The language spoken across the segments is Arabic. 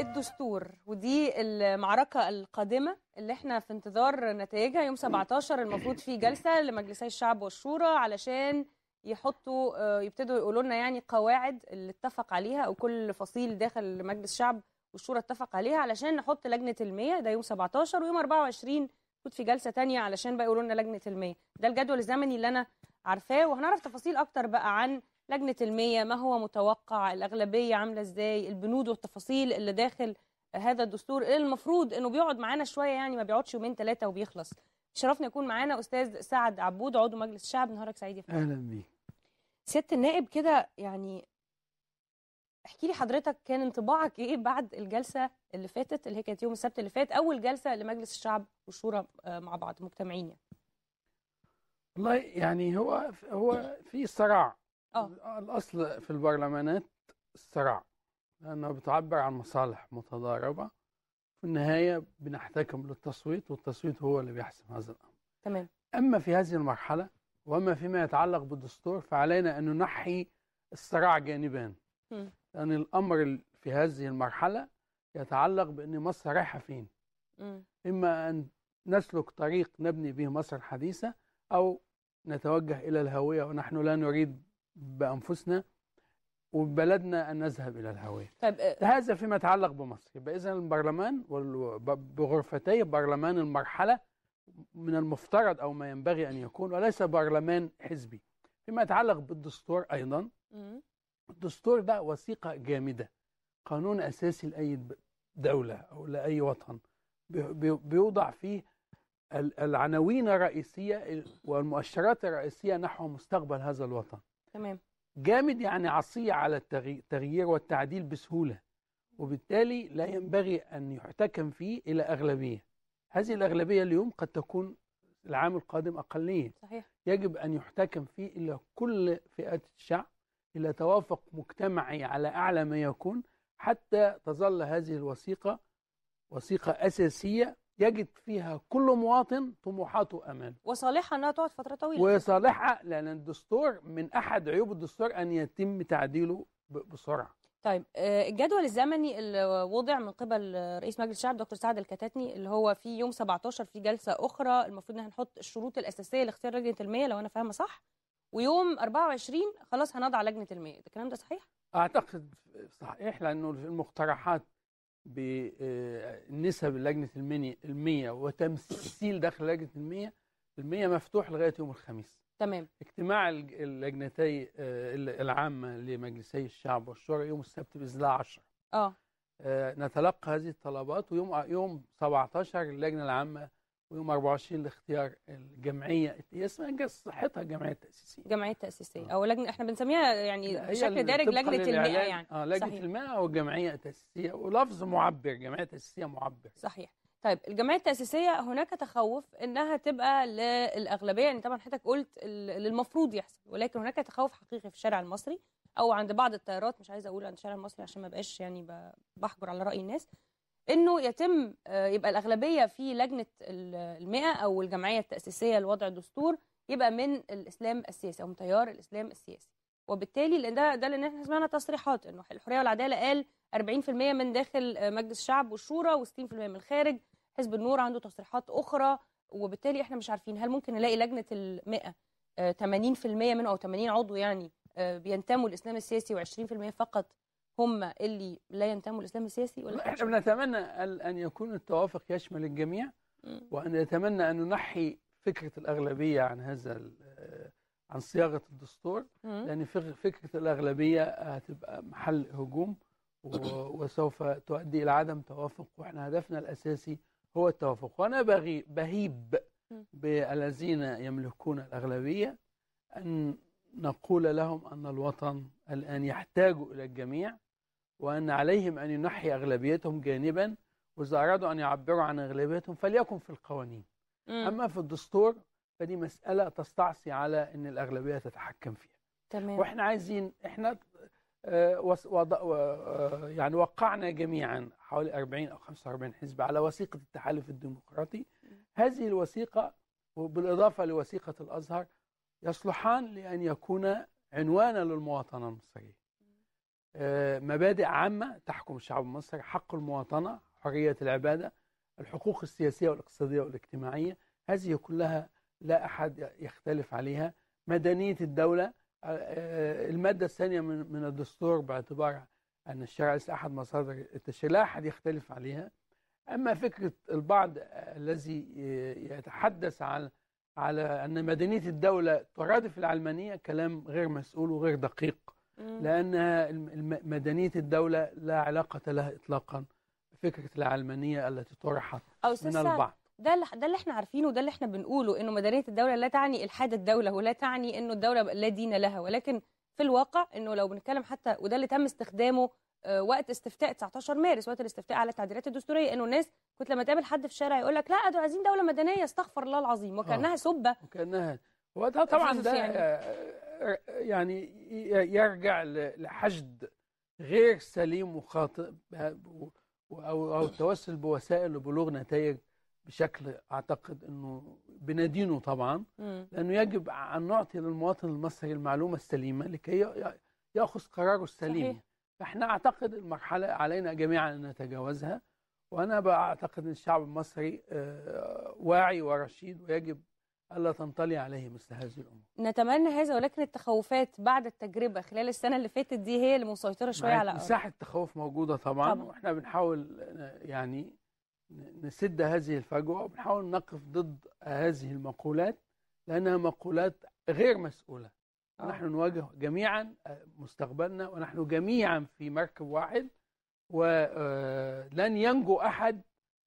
الدستور ودي المعركة القادمة اللي احنا في انتظار نتائجها يوم 17 المفروض في جلسة لمجلسي الشعب والشورى علشان يحطوا آه، يبتدوا يقولوا لنا يعني قواعد اللي اتفق عليها او كل فصيل داخل مجلس الشعب والشورى اتفق عليها علشان نحط لجنة المية ده يوم 17 ويوم 24 المفروض في جلسة تانية علشان بقى يقولوا لنا لجنة المية ده الجدول الزمني اللي انا عارفاه وهنعرف تفاصيل اكتر بقى عن لجنه المية ما هو متوقع الاغلبيه عامله ازاي البنود والتفاصيل اللي داخل هذا الدستور اللي المفروض انه بيقعد معانا شويه يعني ما بيقعدش يومين ثلاثه وبيخلص شرفنا يكون معانا استاذ سعد عبود عضو مجلس الشعب نهارك سعيد يا فندم اهلا بيك سياده النائب كده يعني احكي لي حضرتك كان انطباعك ايه بعد الجلسه اللي فاتت اللي هي كانت يوم السبت اللي فات اول جلسه لمجلس الشعب والشورى آه، مع بعض مجتمعين يعني والله يعني هو هو في صراع آه. اه الاصل في البرلمانات الصراع لانها بتعبر عن مصالح متضاربه في النهايه بنحتكم للتصويت والتصويت هو اللي بيحسم هذا الامر تمام اما في هذه المرحله واما فيما يتعلق بالدستور فعلينا ان ننحي الصراع جانبان لان الامر في هذه المرحله يتعلق بان مصر رايحه فين م. اما ان نسلك طريق نبني به مصر الحديثه او نتوجه الى الهويه ونحن لا نريد بأنفسنا وبلدنا أن نذهب إلى الهوية طيب آه، هذا فيما يتعلق بمصر يبقى إذا البرلمان بغرفتي برلمان المرحلة من المفترض أو ما ينبغي أن يكون وليس برلمان حزبي فيما يتعلق بالدستور أيضا الدستور ده وثيقة جامدة قانون أساسي لأي دولة أو لأي وطن بيوضع فيه العناوين الرئيسية والمؤشرات الرئيسية نحو مستقبل هذا الوطن تمام جامد يعني عصية على التغيير والتعديل بسهولة وبالتالي لا ينبغي أن يحتكم فيه إلى أغلبية هذه الأغلبية اليوم قد تكون العام القادم أقلية صحيح. يجب أن يحتكم فيه إلى كل فئات الشعب إلى توافق مجتمعي على أعلى ما يكون حتى تظل هذه الوثيقة وثيقة أساسية يجد فيها كل مواطن طموحاته أمان وصالحة أنها تقعد فترة طويلة وصالحة لأن الدستور من أحد عيوب الدستور أن يتم تعديله بسرعة طيب آه، الجدول الزمني اللي وضع من قبل رئيس مجلس الشعب دكتور سعد الكتاتني اللي هو في يوم 17 في جلسة أخرى المفروض إن احنا نحط الشروط الأساسية لاختيار لجنة المية لو أنا فاهمة صح ويوم 24 خلاص هنضع لجنة المية الكلام ده صحيح؟ أعتقد صحيح لأنه المقترحات بنسب آه، لجنة المية وتمثيل داخل لجنة المية المية مفتوح لغاية يوم الخميس تمام اجتماع اللجنتي آه، العامة لمجلسي الشعب والشورى يوم السبت بإذن الله 10 آه. اه نتلقى هذه الطلبات ويوم يوم 17 اللجنة العامة ويوم 24 لاختيار الجمعيه هي اسمها صحتها الجمعيه التاسيسيه الجمعيه التاسيسيه آه. او لجنه احنا بنسميها يعني بشكل دارج لجنه المئه يعني اه لجنه صحيح. المئه جمعيه التاسيسيه ولفظ معبر جمعيه تاسيسيه معبر صحيح طيب الجمعيه التاسيسيه هناك تخوف انها تبقى للاغلبيه يعني طبعا حضرتك قلت اللي المفروض يحصل ولكن هناك تخوف حقيقي في الشارع المصري او عند بعض التيارات مش عايزه اقول عند الشارع المصري عشان ما بقاش يعني بحجر على راي الناس انه يتم آه، يبقى الاغلبيه في لجنه المئه او الجمعيه التاسيسيه لوضع الدستور يبقى من الاسلام السياسي او من تيار الاسلام السياسي وبالتالي لان ده ده لان احنا سمعنا تصريحات انه الحريه والعداله قال 40% من داخل آه، مجلس الشعب والشورى و60% من الخارج حزب النور عنده تصريحات اخرى وبالتالي احنا مش عارفين هل ممكن نلاقي لجنه ال100 80% آه، منه او 80 عضو يعني بينتموا للاسلام السياسي و20% فقط هم اللي لا ينتموا للإسلام السياسي ولا احنا بنتمنى أن يكون التوافق يشمل الجميع وأن نتمنى أن ننحي فكرة الأغلبية عن هذا آه، عن صياغة الدستور لأن فكرة الأغلبية هتبقى محل هجوم وسوف تؤدي إلى عدم توافق وإحنا هدفنا الأساسي هو التوافق وأنا بغي بهيب بالذين يملكون الأغلبية أن نقول لهم أن الوطن الآن يحتاج إلى الجميع وأن عليهم أن ينحي أغلبيتهم جانبا وإذا أرادوا أن يعبروا عن أغلبيتهم فليكن في القوانين م. أما في الدستور فدي مسألة تستعصي على أن الأغلبية تتحكم فيها تمام. وإحنا عايزين إحنا آه، وض... آه، يعني وقعنا جميعا حوالي 40 أو 45 حزب على وثيقة التحالف الديمقراطي هذه الوثيقة وبالإضافة لوثيقة الأزهر يصلحان لأن يكون عنوانا للمواطنة المصرية آه، مبادئ عامة تحكم الشعب المصري حق المواطنة حرية العبادة الحقوق السياسية والاقتصادية والاجتماعية هذه كلها لا أحد يختلف عليها مدنية الدولة آه، آه، المادة الثانية من الدستور باعتبار أن الشرع ليس أحد مصادر التشريع لا أحد يختلف عليها أما فكرة البعض الذي يتحدث عن على أن مدنية الدولة ترادف العلمانية كلام غير مسؤول وغير دقيق آه. لأنها مدنية الدولة لا علاقة لها إطلاقا فكرة العلمانية التي طرحت من البعض ده ده اللي احنا عارفينه وده اللي احنا بنقوله انه مدنيه الدوله لا تعني الحاد الدوله ولا تعني انه الدوله لا دين لها ولكن في الواقع انه لو بنتكلم حتى وده اللي تم استخدامه آه، وقت استفتاء 19 مارس وقت الاستفتاء على التعديلات الدستوريه انه الناس كنت لما تقابل حد في الشارع يقول لك لا دول عايزين دوله مدنيه استغفر الله العظيم آه. وكانها سبه وكانها هو ده طبعا ده يعني يعني يرجع لحشد غير سليم وخاطئ او او التوسل بوسائل لبلوغ نتائج بشكل اعتقد انه بندينه طبعا لانه يجب ان نعطي للمواطن المصري المعلومه السليمه لكي ياخذ قراره السليم صحيح. فاحنا اعتقد المرحله علينا جميعا ان نتجاوزها وانا بعتقد ان الشعب المصري آه، واعي ورشيد ويجب ألا تنطلي عليه مثل هذه الأمور نتمنى هذا ولكن التخوفات بعد التجربة خلال السنة اللي فاتت دي هي اللي مسيطرة شوية على مساحة التخوف موجودة طبعا, طبعا وإحنا بنحاول يعني نسد هذه الفجوة وبنحاول نقف ضد هذه المقولات لأنها مقولات غير مسؤولة أوه. نحن نواجه جميعا آه، مستقبلنا ونحن جميعا في مركب واحد ولن آه، ينجو أحد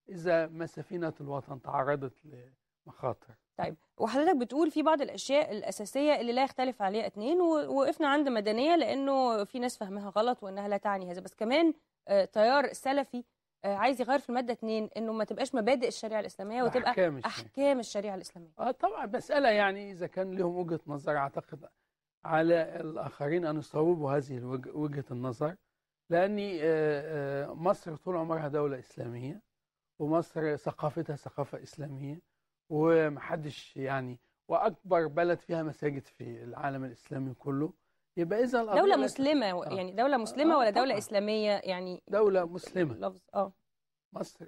إذا ما سفينة الوطن تعرضت لمخاطر طيب وحضرتك بتقول في بعض الاشياء الاساسيه اللي لا يختلف عليها اثنين ووقفنا عند مدنيه لانه في ناس فهمها غلط وانها لا تعني هذا بس كمان تيار آه، سلفي آه، عايز يغير في الماده اثنين انه ما تبقاش مبادئ الشريعه الاسلاميه وتبقى احكام, أحكام الشريعه الاسلاميه اه طبعا مساله يعني اذا كان لهم وجهه نظر اعتقد على الاخرين ان يصوبوا هذه وجهه النظر لان آه، مصر طول عمرها دوله اسلاميه ومصر ثقافتها ثقافه اسلاميه ومحدش يعني واكبر بلد فيها مساجد في العالم الاسلامي كله يبقى اذا دوله مسلمه آه. يعني دوله مسلمه آه ولا آه، دوله اسلاميه يعني دوله مسلمه لفظ اه مصر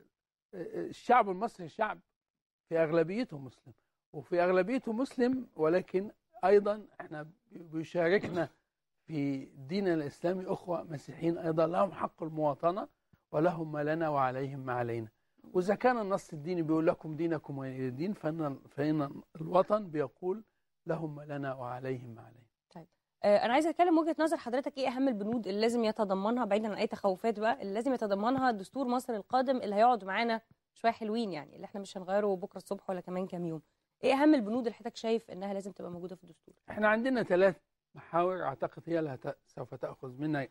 الشعب المصري شعب في اغلبيته مسلم وفي اغلبيته مسلم ولكن ايضا احنا بيشاركنا في دين الاسلامي اخوه مسيحيين ايضا لهم حق المواطنه ولهم ما لنا وعليهم ما علينا وإذا كان النص الديني بيقول لكم دينكم ولي دين فإن, فإن الوطن بيقول لهم لنا وعليهم ما علينا طيب آه، أنا عايز أتكلم وجهة نظر حضرتك إيه أهم البنود اللي لازم يتضمنها بعيدا عن أي تخوفات بقى اللي لازم يتضمنها دستور مصر القادم اللي هيقعد معانا شوية حلوين يعني اللي إحنا مش هنغيره بكرة الصبح ولا كمان كام يوم إيه أهم البنود اللي حضرتك شايف إنها لازم تبقى موجودة في الدستور إحنا عندنا ثلاث محاور أعتقد هي اللي سوف تأخذ منا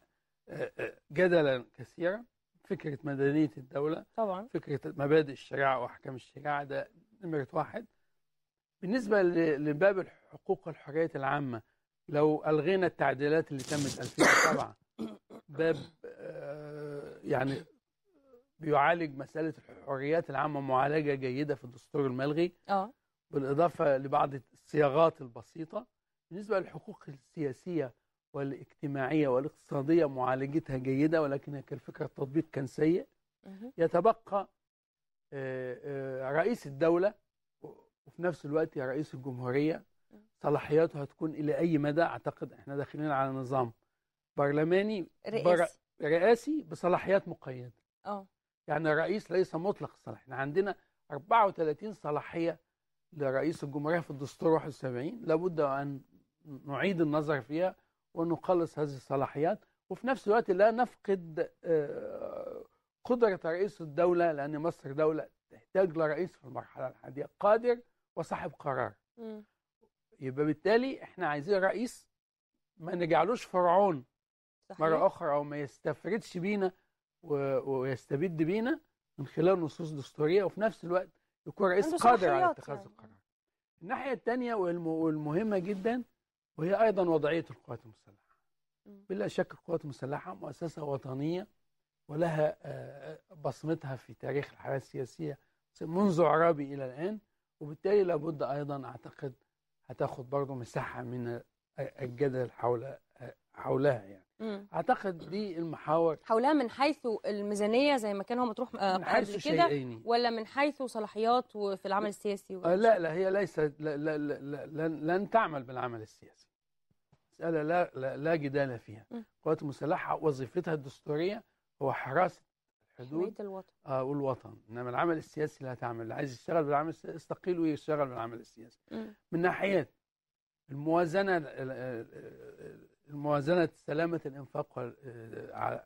آه، آه، جدلا كثيرا فكره مدنيه الدوله طبعا فكره مبادئ الشريعه واحكام الشريعه ده نمره واحد بالنسبه لباب الحقوق والحريات العامه لو الغينا التعديلات اللي تمت 2007 باب آه، يعني بيعالج مساله الحريات العامه معالجه جيده في الدستور الملغي اه بالاضافه لبعض الصياغات البسيطه بالنسبه للحقوق السياسيه والاجتماعية والاقتصادية معالجتها جيدة ولكن كالفكرة التطبيق كان سيء يتبقى آه، آه، رئيس الدولة وفي نفس الوقت رئيس الجمهورية صلاحياته هتكون إلى أي مدى أعتقد إحنا داخلين على نظام برلماني رئاسي, رئاسي بصلاحيات مقيدة أوه. يعني الرئيس ليس مطلق الصلاحية إحنا عندنا 34 صلاحية لرئيس الجمهورية في الدستور 71 لابد أن نعيد النظر فيها ونقلص هذه الصلاحيات وفي نفس الوقت لا نفقد آه، قدرة رئيس الدولة لأن مصر دولة تحتاج لرئيس في المرحلة الحالية قادر وصاحب قرار يبقى بالتالي احنا عايزين رئيس ما نجعلوش فرعون صحيح. مرة أخرى أو ما يستفردش بينا ويستبد بينا من خلال نصوص دستورية وفي نفس الوقت يكون رئيس قادر على اتخاذ يعني. القرار الناحية الثانية والمهمة جدا وهي أيضا وضعية القوات المسلحة بلا شك القوات المسلحة مؤسسة وطنية ولها آه، آه، بصمتها في تاريخ الحياة السياسية منذ عرابي إلى الآن وبالتالي لابد أيضا أعتقد هتاخد برضه مساحة من الجدل حول آه، حولها يعني مم. اعتقد دي المحاور حولها من حيث الميزانيه زي ما كان هو مطروح آه، من كده ولا من حيث صلاحيات وفي العمل السياسي آه لا لا هي ليست لا لا لا لن, لن تعمل بالعمل السياسي مساله لا, لا لا جدال فيها القوات المسلحه وظيفتها الدستوريه هو حراسه الحدود الوطن آه والوطن انما العمل السياسي لا تعمل اللي عايز يشتغل بالعمل السياسي يستقيل ويشتغل بالعمل السياسي مم. من ناحيه الموازنه موازنة سلامة الإنفاق آه،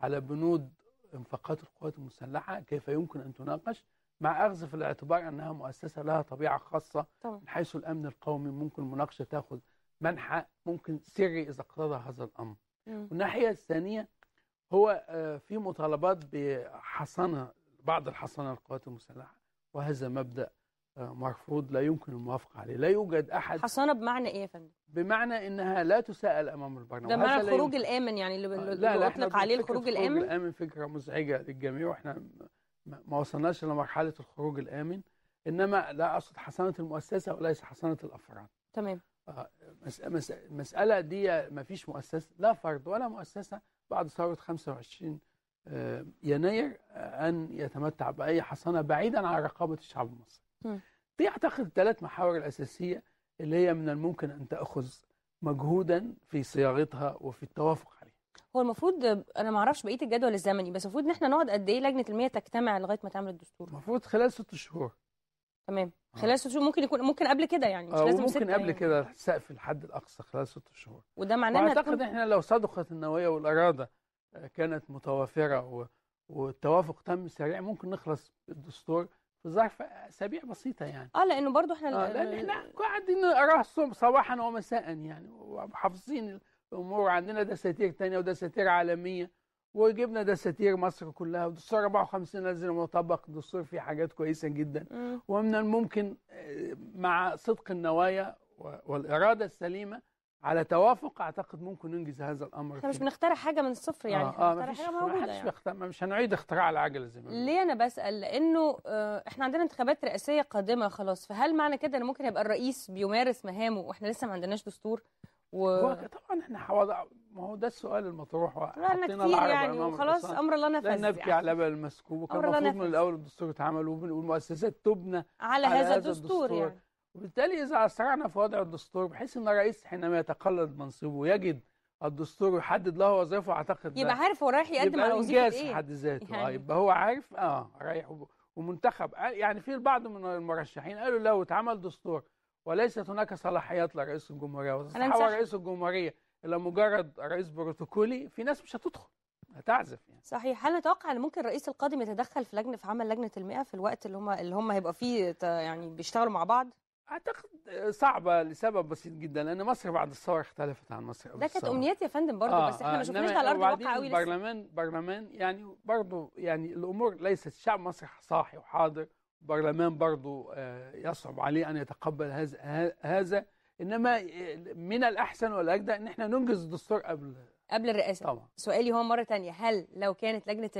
على بنود إنفاقات القوات المسلحة كيف يمكن أن تناقش مع أخذ في الاعتبار أنها مؤسسة لها طبيعة خاصة طبعا. من حيث الأمن القومي ممكن المناقشة تأخذ منحى ممكن سري إذا اقتضى هذا الأمر والناحية الثانية هو آه، في مطالبات بحصنة بعض الحصانة للقوات المسلحة وهذا مبدأ مرفوض لا يمكن الموافقه عليه لا يوجد احد حصانه بمعنى ايه يا فندم بمعنى انها لا تساءل امام البرلمان ده معنى الخروج الامن يعني اللي, آه، اللي لا لا اطلق عليه الخروج الامن الامن فكره مزعجه للجميع واحنا ما وصلناش لمرحله الخروج الامن انما لا اقصد حصانه المؤسسه وليس حصانه الافراد تمام المساله آه، دي ما فيش مؤسسه لا فرد ولا مؤسسه بعد ثوره 25 آه، يناير ان يتمتع باي حصانه بعيدا عن رقابه الشعب المصري دي أعتقد ثلاث محاور الأساسية اللي هي من الممكن أن تأخذ مجهودا في صياغتها وفي التوافق عليها هو المفروض انا ما اعرفش بقيه الجدول الزمني بس المفروض ان احنا نقعد قد ايه لجنه المياه تجتمع لغايه ما تعمل الدستور المفروض خلال ست شهور تمام آه. خلال ست شهور ممكن يكون ممكن قبل كده يعني مش آه، لازم ممكن قبل يعني. كده سقف الحد الاقصى خلال ست شهور وده معناه ان اعتقد احنا لو صدقت النوايا والاراده آه، كانت متوافره والتوافق تم سريع ممكن نخلص الدستور ظرف اسابيع بسيطه يعني اه لانه برضو احنا آه لان احنا قاعدين نقراها صباحا ومساء يعني وحافظين الامور عندنا دساتير ثانيه ودساتير عالميه وجبنا دساتير مصر كلها ودستور 54 لازم مطبق الدستور فيه حاجات كويسه جدا ومن الممكن آه، مع صدق النوايا والاراده السليمه على توافق اعتقد ممكن ننجز هذا الامر احنا مش بنخترع حاجه من الصفر يعني آه آه بنخترع حاجه موجوده يعني. بيختار. مش هنعيد اختراع العجله زي ما ليه انا بسال لانه آه، احنا عندنا انتخابات رئاسيه قادمه خلاص فهل معنى كده ان ممكن يبقى الرئيس بيمارس مهامه واحنا لسه ما عندناش دستور و... هو طبعا احنا حوض... ما هو ده السؤال المطروح وحطينا كتير يعني وخلاص امر الله نفذ لا نبكي يعني. على بال المسكوب وكان المفروض من الاول الدستور اتعمل والمؤسسات تبنى على, على هذا الدستور, الدستور يعني وبالتالي إذا أسرعنا في وضع الدستور بحيث أن الرئيس حينما يتقلد منصبه يجد الدستور يحدد له وظيفه أعتقد يبقى عارف هو رايح يقدم على وظيفة إيه؟ يبقى حد ذاته آه، يعني. آه يبقى هو عارف آه رايح ومنتخب آه، يعني في البعض من المرشحين قالوا لو اتعمل دستور وليست هناك صلاحيات لرئيس الجمهورية وتتحول رئيس الجمهورية إلى مجرد رئيس بروتوكولي في ناس مش هتدخل هتعزف يعني صحيح هل نتوقع ان ممكن الرئيس القادم يتدخل في لجنه في عمل لجنه المئة في الوقت اللي هم اللي هم هيبقى فيه يعني بيشتغلوا مع بعض اعتقد آه، صعبه لسبب بسيط جدا لان مصر بعد الثوره اختلفت عن مصر ده كانت امنيات يا فندم برضه آه بس احنا آه ما شفناش على ارض الواقع قوي لسه برلمان برلمان يعني برضه يعني الامور ليست الشعب المصري صاحي وحاضر برلمان برضه آه، يصعب عليه ان يتقبل هذا هذا انما آه، من الاحسن والاجدى ان احنا ننجز الدستور قبل قبل الرئاسه طبعا سؤالي هو مره تانية هل لو كانت لجنه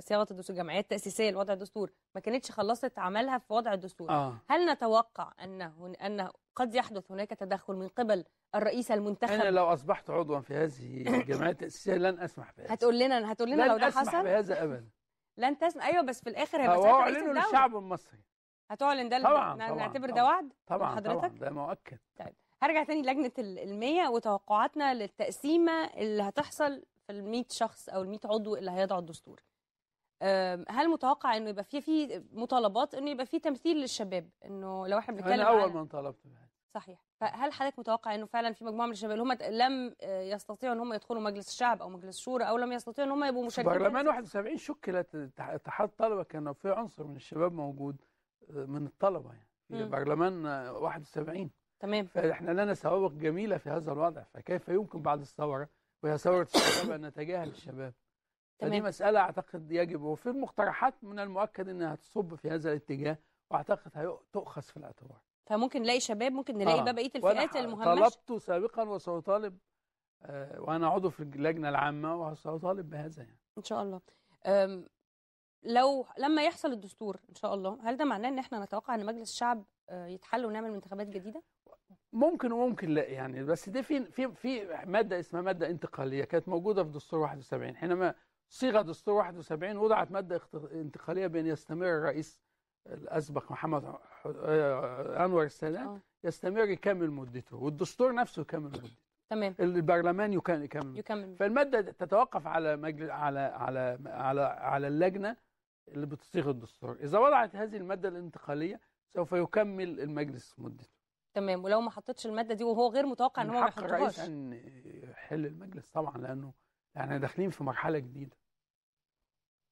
صياغه الدستور الجمعيات التاسيسيه لوضع الدستور ما كانتش خلصت عملها في وضع الدستور آه. هل نتوقع ان ان قد يحدث هناك تدخل من قبل الرئيس المنتخب انا لو اصبحت عضوا في هذه الجمعيه التاسيسيه لن اسمح بهذا هتقول لنا هتقول لنا لو ده حصل لن اسمح بهذا ابدا لن تسمح ايوه بس في الاخر هيبقى ساعتها اعلنوا للشعب المصري هتعلن ده طبعا نعتبر ده وعد طبعا حضرتك ده مؤكد طيب هرجع تاني لجنه المية وتوقعاتنا للتقسيمه اللي هتحصل في ال 100 شخص او ال 100 عضو اللي هيضعوا الدستور هل متوقع انه يبقى في في مطالبات انه يبقى في تمثيل للشباب انه لو احنا بنتكلم انا اول من طلبت صحيح فهل حضرتك متوقع انه فعلا في مجموعه من الشباب اللي هم لم آه، يستطيعوا ان هم يدخلوا مجلس الشعب او مجلس الشورى او لم يستطيعوا ان هم يبقوا مشاركين برلمان 71 شكلت اتحاد الطلبه كان في عنصر من الشباب موجود آه، من الطلبه يعني في برلمان 71 آه، تمام فاحنا لنا سوابق جميله في هذا الوضع فكيف يمكن بعد الثوره وهي ثوره الشباب ان نتجاهل الشباب تمام. فدي مساله اعتقد يجب وفي مقترحات من المؤكد انها تصب في هذا الاتجاه واعتقد هتؤخذ في الاعتبار فممكن نلاقي شباب ممكن نلاقي آه. بقى بقيه الفئات المهمشه طلبت سابقا وسأطالب آه، وانا عضو في اللجنه العامه وسأطالب بهذا يعني ان شاء الله لو لما يحصل الدستور ان شاء الله هل ده معناه ان احنا نتوقع ان مجلس الشعب آه، يتحل ونعمل انتخابات جديده ممكن وممكن لا يعني بس دي في في في ماده اسمها ماده انتقاليه كانت موجوده في دستور 71 حينما صيغه دستور 71 وضعت ماده انتقاليه بان يستمر الرئيس الاسبق محمد آه، انور السادات آه. يستمر يكمل مدته والدستور نفسه يكمل مدته تمام البرلمان يكمل يكمل, يكمل. فالماده تتوقف على مجلس على على على على اللجنه اللي بتصيغ الدستور اذا وضعت هذه الماده الانتقاليه سوف يكمل المجلس مدته تمام ولو ما حطيتش الماده دي وهو غير متوقع ان هو ما يحطهاش ان يحل المجلس طبعا لانه احنا يعني داخلين في مرحله جديده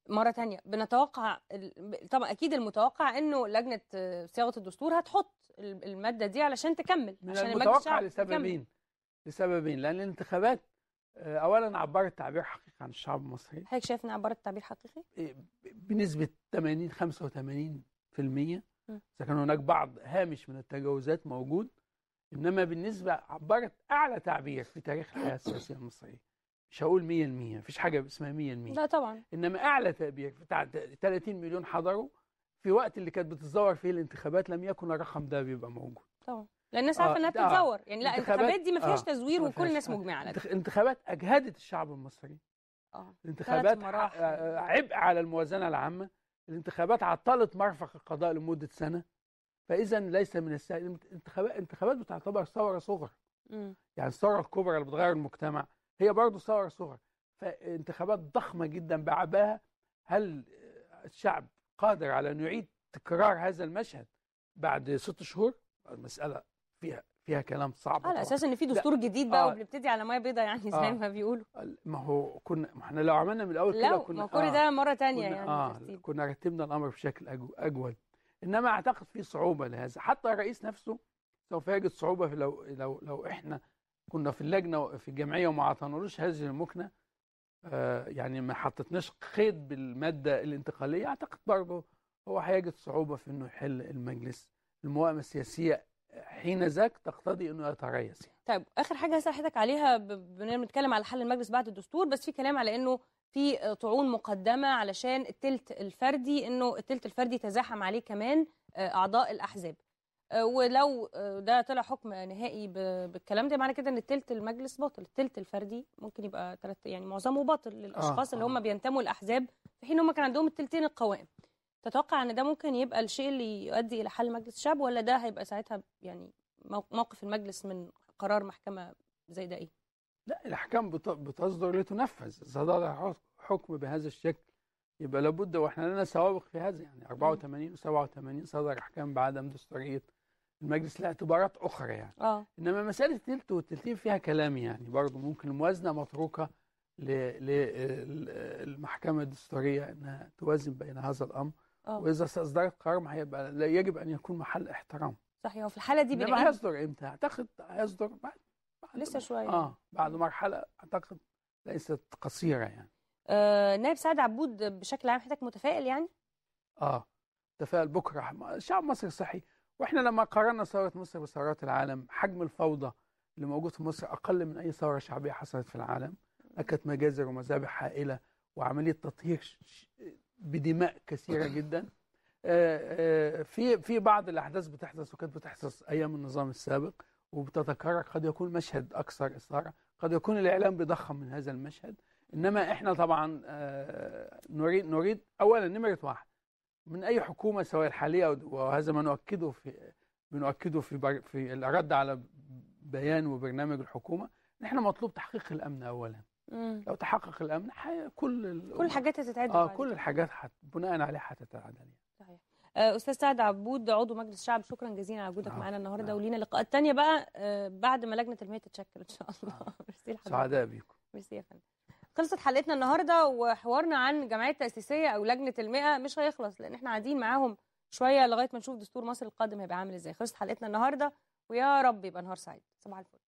مره تانية بنتوقع طبعا اكيد المتوقع انه لجنه صياغه الدستور هتحط الماده دي علشان تكمل عشان المتوقع لسببين لسببين لان الانتخابات آه، اولا عبرت تعبير حقيقي عن الشعب المصري حضرتك شايف ان عبرت تعبير حقيقي إيه، بنسبه 80 85% إذا كان هناك بعض هامش من التجاوزات موجود إنما بالنسبة عبرت أعلى تعبير في تاريخ الحياة السياسية المصرية مش هقول 100% مفيش حاجة اسمها 100% لا طبعا إنما أعلى تعبير بتاع 30 مليون حضروا في وقت اللي كانت بتتزور فيه الانتخابات لم يكن الرقم ده بيبقى موجود طبعا لان الناس عارفه آه، انها آه، بتتزور يعني لا الانتخابات دي ما فيهاش آه. تزوير وكل الناس آه، مجمعه على ده انتخابات اجهدت الشعب المصري اه الانتخابات عبء على الموازنه العامه الانتخابات عطلت مرفق القضاء لمده سنه فاذا ليس من السهل الانتخابات انتخابات بتعتبر ثوره صغرى يعني الثوره الكبرى اللي بتغير المجتمع هي برضه ثوره صغرى فانتخابات ضخمه جدا بعباها هل الشعب قادر على ان يعيد تكرار هذا المشهد بعد ست شهور المساله فيها فيها كلام صعب على اساس ان في دستور جديد بقى آه وبنبتدي على ميه بيضاء يعني زي آه ما بيقولوا ما هو كنا ما احنا لو عملنا من الاول كده كنا ما كل آه ده مره ثانيه يعني آه كنا رتبنا الامر بشكل اجود انما اعتقد في صعوبه لهذا حتى الرئيس نفسه سوف يجد صعوبه لو لو لو احنا كنا في اللجنه في الجمعيه وما اعطينالوش هذه المكنه آه يعني ما حطتناش خيط بالماده الانتقاليه اعتقد برضه هو هيجد صعوبه في انه يحل المجلس الموائمه السياسيه حين ذاك تقتضي انه يتريث يعني. طيب اخر حاجه هسال حضرتك عليها بنتكلم على حل المجلس بعد الدستور بس في كلام على انه في آه، طعون مقدمه علشان التلت الفردي انه التلت الفردي تزاحم عليه كمان آه، اعضاء الاحزاب آه، ولو ده طلع حكم نهائي بالكلام ده معنى كده ان التلت المجلس باطل التلت الفردي ممكن يبقى ثلاث يعني معظمه باطل للاشخاص آه. اللي هم بينتموا لاحزاب في حين هم كان عندهم التلتين القوائم تتوقع ان ده ممكن يبقى الشيء اللي يؤدي الى حل مجلس الشعب ولا ده هيبقى ساعتها يعني موقف المجلس من قرار محكمه زي ده ايه؟ لا الاحكام بتصدر لتنفذ اذا صدر حكم بهذا الشكل يبقى لابد واحنا لنا سوابق في هذا يعني 84 و87 صدر احكام بعدم دستوريه المجلس لاعتبارات اخرى يعني آه. انما مساله التلت والتلتين فيها كلام يعني برضه ممكن الموازنه متروكه للمحكمه الدستوريه انها توازن بين هذا الامر أوه. واذا استاصدرت ما هيبقى لا يجب ان يكون محل احترام صحيح وفي الحاله دي بيبقى هيصدر امتى اعتقد هيصدر بعد, بعد لسه شويه اه بعد مرحله اعتقد ليست قصيره يعني آه نائب سعد عبود بشكل عام حضرتك متفائل يعني اه متفائل بكره شعب مصر صحي واحنا لما قارنا ثوره مصر بثورات العالم حجم الفوضى اللي موجود في مصر اقل من اي ثوره شعبيه حصلت في العالم كانت مجازر ومذابح هائله وعمليه تطهير بدماء كثيره جدا آه، آه، في في بعض الاحداث بتحدث وكانت بتحدث ايام النظام السابق وبتتكرر قد يكون مشهد اكثر اثاره قد يكون الاعلام بيضخم من هذا المشهد انما احنا طبعا آه، نريد نريد اولا نمره واحد من اي حكومه سواء الحاليه وهذا ما نؤكده في بنؤكده في في الرد على بيان وبرنامج الحكومه نحن مطلوب تحقيق الامن اولا مم. لو تحقق الامن كل كل الحاجات هتتعدل اه كل الحاجات حت... بناء عليها هتتعدل يعني صحيح آه، استاذ سعد عبود عضو مجلس الشعب شكرا جزيلا على وجودك آه. معانا النهارده آه. ولينا لقاءات تانية بقى آه، بعد ما لجنه المياه تتشكل ان شاء الله آه. لحضرتك سعداء بيكم ميرسي يا فندم خلصت حلقتنا النهارده وحوارنا عن جمعيه تاسيسيه او لجنه المئه مش هيخلص لان احنا قاعدين معاهم شويه لغايه ما نشوف دستور مصر القادم هيبقى عامل ازاي خلصت حلقتنا النهارده ويا رب يبقى نهار سعيد صباح الفل